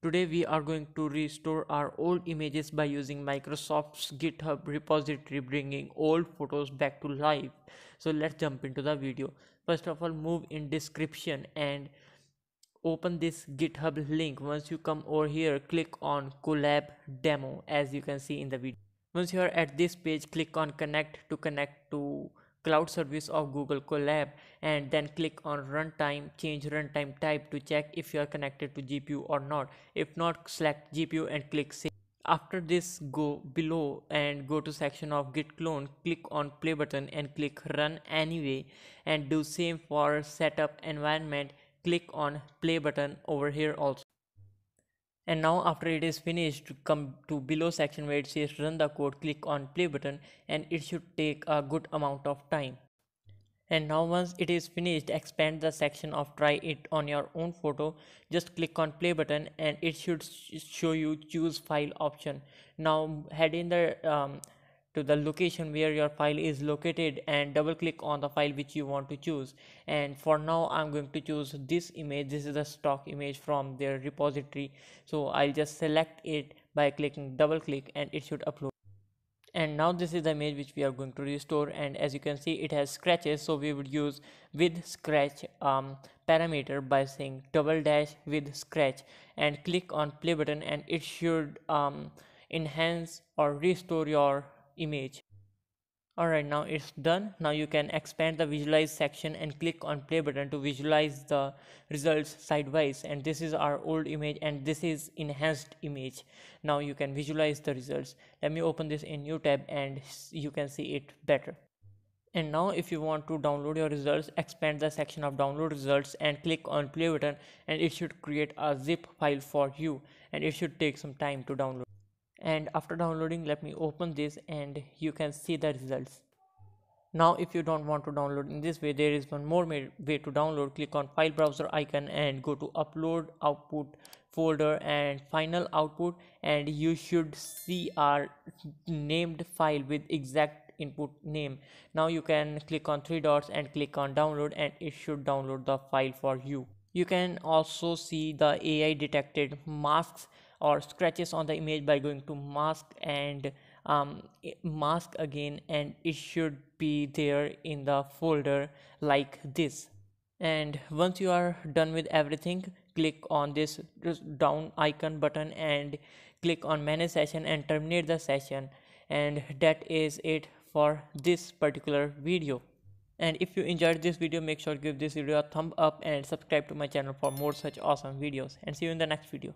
Today we are going to restore our old images by using Microsoft's GitHub repository bringing old photos back to life. So let's jump into the video. First of all move in description and open this GitHub link. Once you come over here click on collab demo as you can see in the video. Once you are at this page click on connect to connect to cloud service of Google Colab and then click on runtime change runtime type to check if you are connected to GPU or not if not select GPU and click save after this go below and go to section of git clone click on play button and click run anyway and do same for setup environment click on play button over here also and now after it is finished come to below section where it says run the code click on play button and it should take a good amount of time and now once it is finished expand the section of try it on your own photo just click on play button and it should sh show you choose file option now head in the um, to the location where your file is located and double click on the file which you want to choose and for now I'm going to choose this image this is the stock image from their repository so I'll just select it by clicking double click and it should upload and now this is the image which we are going to restore and as you can see it has scratches so we would use with scratch um, parameter by saying double dash with scratch and click on play button and it should um, enhance or restore your image alright now it's done now you can expand the visualize section and click on play button to visualize the results sideways and this is our old image and this is enhanced image now you can visualize the results let me open this in new tab and you can see it better and now if you want to download your results expand the section of download results and click on play button and it should create a zip file for you and it should take some time to download and after downloading let me open this and you can see the results now if you don't want to download in this way there is one more way to download click on file browser icon and go to upload output folder and final output and you should see our named file with exact input name now you can click on three dots and click on download and it should download the file for you you can also see the ai detected masks or scratches on the image by going to mask and um, mask again and it should be there in the folder like this and once you are done with everything click on this down icon button and click on manage session and terminate the session and that is it for this particular video and if you enjoyed this video make sure to give this video a thumb up and subscribe to my channel for more such awesome videos and see you in the next video